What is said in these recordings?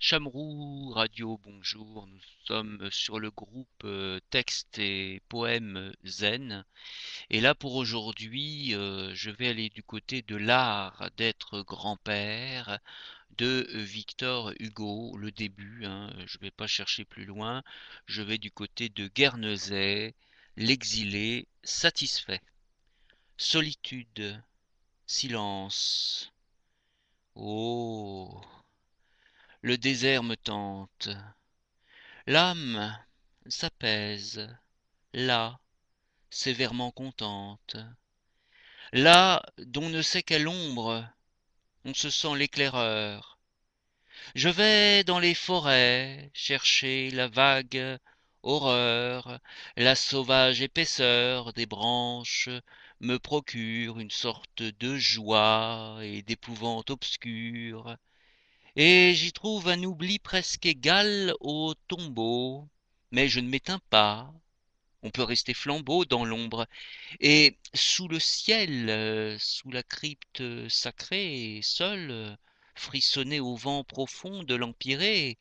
Chamroux, Radio, bonjour. Nous sommes sur le groupe euh, textes Texte et Poèmes Zen. Et là, pour aujourd'hui, euh, je vais aller du côté de l'art d'être grand-père de Victor Hugo, le début. Hein. je ne vais pas chercher plus loin. Je vais du côté de Guernesey, l'exilé satisfait. Solitude, silence. Oh le désert me tente l'âme s'apaise là sévèrement contente là d'on ne sait quelle ombre on se sent l'éclaireur je vais dans les forêts chercher la vague horreur la sauvage épaisseur des branches me procure une sorte de joie et d'épouvante obscure et j'y trouve un oubli presque égal au tombeau. Mais je ne m'éteins pas, on peut rester flambeau dans l'ombre, et sous le ciel, euh, sous la crypte sacrée, seul, euh, frissonner au vent profond de l'Empiré,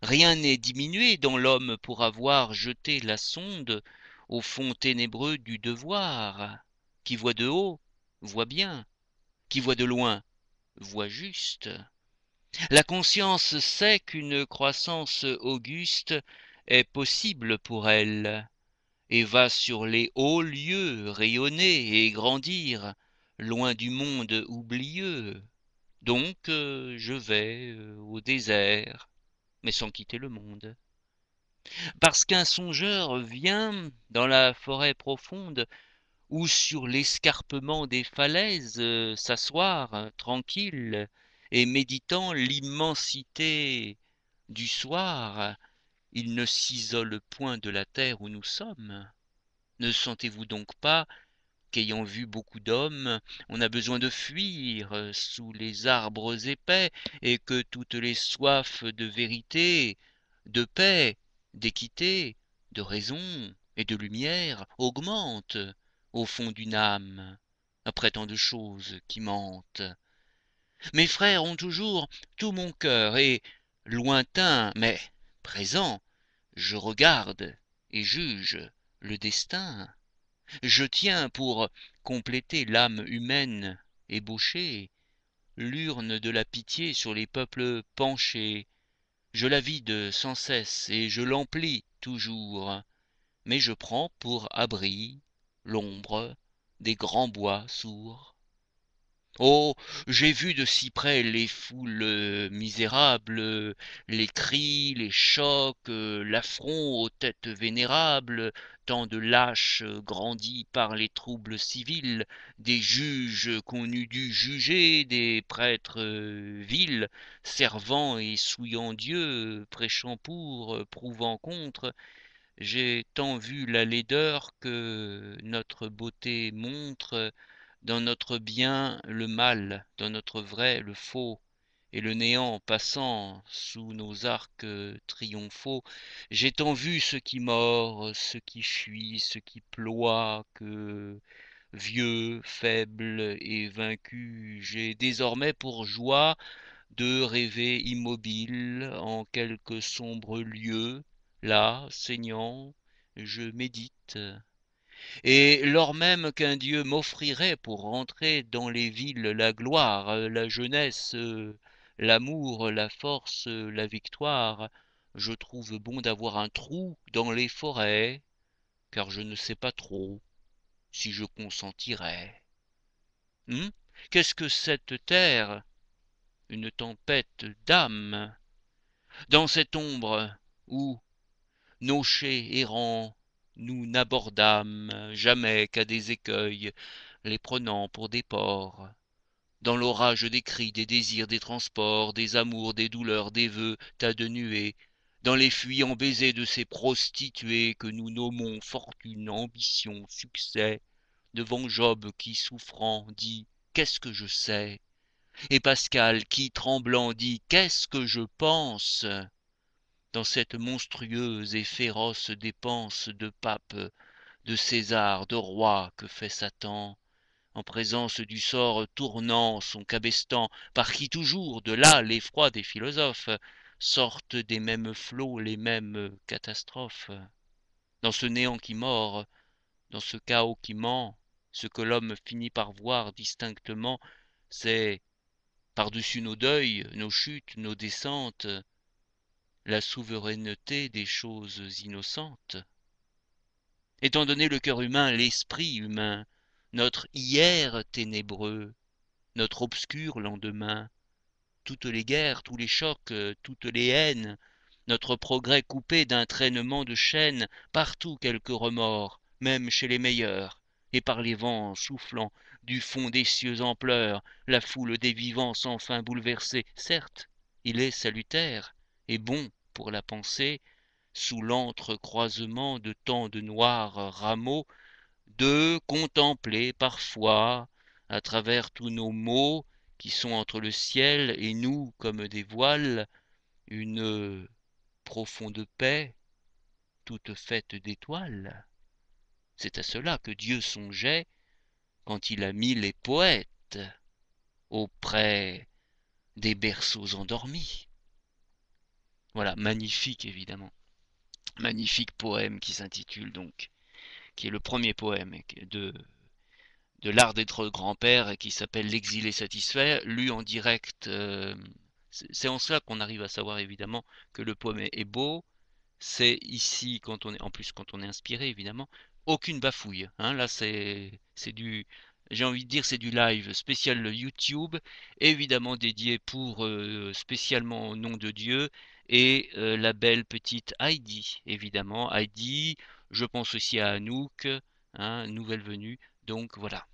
rien n'est diminué dans l'homme pour avoir jeté la sonde au fond ténébreux du devoir, qui voit de haut, voit bien, qui voit de loin, voit juste. La conscience sait qu'une croissance auguste est possible pour elle, et va sur les hauts lieux rayonner et grandir, loin du monde oublieux. Donc euh, je vais euh, au désert, mais sans quitter le monde. Parce qu'un songeur vient dans la forêt profonde, ou sur l'escarpement des falaises euh, s'asseoir tranquille, et méditant l'immensité du soir, il ne s'isole point de la terre où nous sommes. Ne sentez-vous donc pas qu'ayant vu beaucoup d'hommes, on a besoin de fuir sous les arbres épais, et que toutes les soifs de vérité, de paix, d'équité, de raison et de lumière augmentent au fond d'une âme après tant de choses qui mentent mes frères ont toujours tout mon cœur et lointain mais présent je regarde et juge le destin je tiens pour compléter l'âme humaine ébauchée l'urne de la pitié sur les peuples penchés. je la vide sans cesse et je l'emplis toujours mais je prends pour abri l'ombre des grands bois sourds Oh, j'ai vu de si près les foules euh, misérables, euh, les cris, les chocs, euh, l'affront aux têtes vénérables, tant de lâches grandis par les troubles civils, des juges qu'on eût dû juger, des prêtres vils, servant et souillant Dieu, prêchant pour, prouvant contre, j'ai tant vu la laideur que notre beauté montre, dans notre bien le mal, dans notre vrai le faux, et le néant passant sous nos arcs triomphaux, j'ai tant vu ce qui mord, ce qui fuit, ce qui ploie, que vieux, faible et vaincu, j'ai désormais pour joie de rêver immobile en quelque sombre lieu, là, saignant, je médite. Et lors même qu'un Dieu m'offrirait pour rentrer dans les villes la gloire, euh, la jeunesse, euh, l'amour, la force, euh, la victoire, je trouve bon d'avoir un trou dans les forêts, car je ne sais pas trop si je consentirais. Hum Qu'est-ce que cette terre Une tempête d'âme. Dans cette ombre où, nos errant nous n'abordâmes jamais qu'à des écueils, les prenant pour des ports. Dans l'orage des cris, des désirs, des transports, des amours, des douleurs, des vœux, tas de nuées, dans les fuyants baisers de ces prostituées que nous nommons fortune, ambition, succès, devant Job qui, souffrant, dit Qu'est-ce que je sais et Pascal qui, tremblant, dit Qu'est-ce que je pense dans cette monstrueuse et féroce dépense de pape, de César, de roi que fait Satan, en présence du sort tournant son cabestan, par qui toujours, de là l'effroi des philosophes, sortent des mêmes flots les mêmes catastrophes. Dans ce néant qui mord, dans ce chaos qui ment, ce que l'homme finit par voir distinctement, c'est, par-dessus nos deuils, nos chutes, nos descentes, la souveraineté des choses innocentes. Étant donné le cœur humain, l'esprit humain, notre hier ténébreux, notre obscur lendemain, toutes les guerres, tous les chocs, toutes les haines, notre progrès coupé d'un traînement de chaînes, partout quelques remords, même chez les meilleurs, et par les vents soufflant du fond des cieux en pleurs, la foule des vivants sans fin bouleversée, certes, il est salutaire et bon pour la pensée sous l'entrecroisement de tant de noirs rameaux, de contempler parfois, à travers tous nos maux qui sont entre le ciel et nous comme des voiles, une profonde paix, toute faite d'étoiles. C'est à cela que Dieu songeait quand il a mis les poètes auprès des berceaux endormis. Voilà, magnifique évidemment. Magnifique poème qui s'intitule donc, qui est le premier poème de, de l'art d'être grand-père et qui s'appelle L'exilé satisfait, lu en direct. Euh, c'est en cela qu'on arrive à savoir évidemment que le poème est beau. C'est ici, quand on est, en plus quand on est inspiré évidemment, aucune bafouille. Hein, là, c'est du, j'ai envie de dire c'est du live spécial YouTube, évidemment dédié pour euh, spécialement au nom de Dieu et euh, la belle petite Heidi, évidemment. Heidi, je pense aussi à Anouk, hein, nouvelle venue, donc voilà.